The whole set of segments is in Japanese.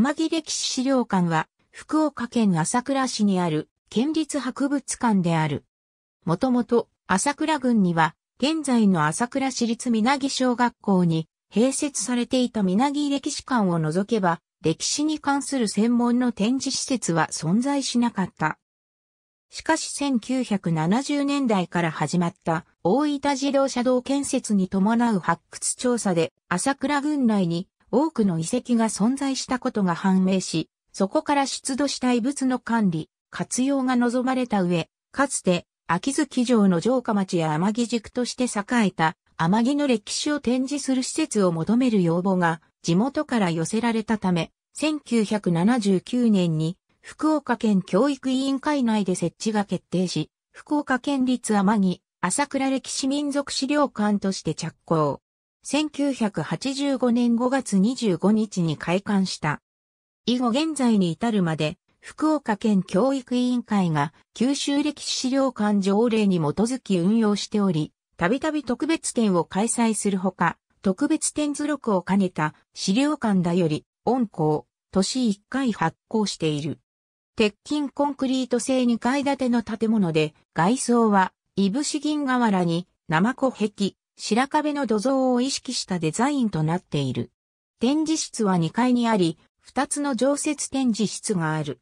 天城歴史資料館は、福岡県朝倉市にある県立博物館である。もともと朝倉郡には、現在の朝倉市立なぎ小学校に併設されていたみなぎ歴史館を除けば、歴史に関する専門の展示施設は存在しなかった。しかし1970年代から始まった大分自動車道建設に伴う発掘調査で朝倉郡内に多くの遺跡が存在したことが判明し、そこから出土した遺物の管理、活用が望まれた上、かつて秋月城の城下町や天城塾として栄えた天城の歴史を展示する施設を求める要望が地元から寄せられたため、1979年に福岡県教育委員会内で設置が決定し、福岡県立天城朝倉歴史民族資料館として着工。1985年5月25日に開館した。以後現在に至るまで、福岡県教育委員会が九州歴史資料館条例に基づき運用しており、たびたび特別展を開催するほか、特別展図録を兼ねた資料館だより、温校、年1回発行している。鉄筋コンクリート製2階建ての建物で、外装は、いぶし銀河原に、生小壁、白壁の土蔵を意識したデザインとなっている。展示室は2階にあり、2つの常設展示室がある。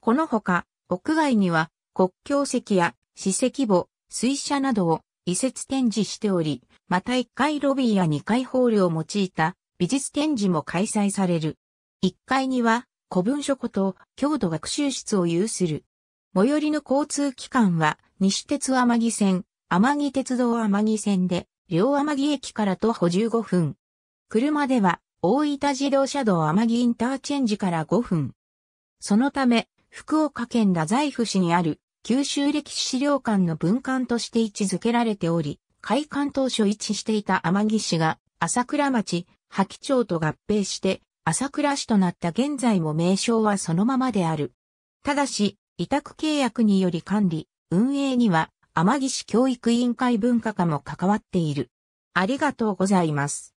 このほか、屋外には国境石や史跡簿、水車などを移設展示しており、また1階ロビーや2階ホールを用いた美術展示も開催される。1階には古文書庫と郷土学習室を有する。最寄りの交通機関は西鉄天城線、天城鉄道天城線で両天城駅から徒歩15分。車では、大分自動車道天城インターチェンジから5分。そのため、福岡県太宰府市にある九州歴史資料館の文館として位置づけられており、開館当初位置していた天城市が朝倉町、八町と合併して朝倉市となった現在も名称はそのままである。ただし、委託契約により管理、運営には天城市教育委員会文化課も関わっている。ありがとうございます。